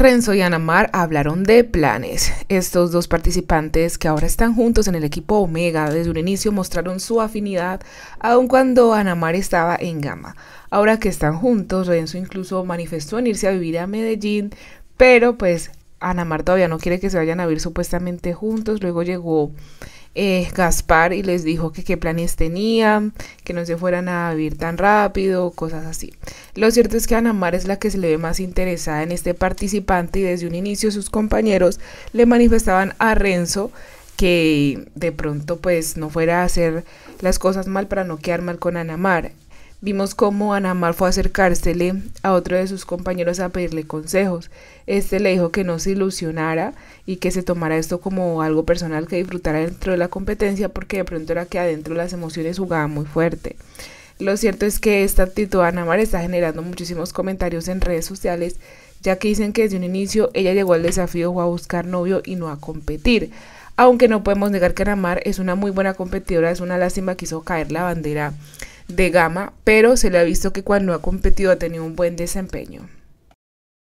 Renzo y Anamar hablaron de planes. Estos dos participantes que ahora están juntos en el equipo Omega desde un inicio mostraron su afinidad aun cuando Anamar estaba en Gama. Ahora que están juntos, Renzo incluso manifestó en irse a vivir a Medellín, pero pues Anamar todavía no quiere que se vayan a vivir supuestamente juntos. Luego llegó eh, Gaspar y les dijo que qué planes tenían, que no se fueran a vivir tan rápido, cosas así. Lo cierto es que Anamar es la que se le ve más interesada en este participante y desde un inicio sus compañeros le manifestaban a Renzo que de pronto pues no fuera a hacer las cosas mal para no quedar mal con Anamar. Vimos cómo Anamar fue a acercársele a otro de sus compañeros a pedirle consejos. Este le dijo que no se ilusionara y que se tomara esto como algo personal que disfrutara dentro de la competencia porque de pronto era que adentro las emociones jugaban muy fuerte. Lo cierto es que esta actitud de Anamar está generando muchísimos comentarios en redes sociales ya que dicen que desde un inicio ella llegó al desafío o a buscar novio y no a competir. Aunque no podemos negar que Anamar es una muy buena competidora, es una lástima que hizo caer la bandera de gama, pero se le ha visto que cuando ha competido ha tenido un buen desempeño.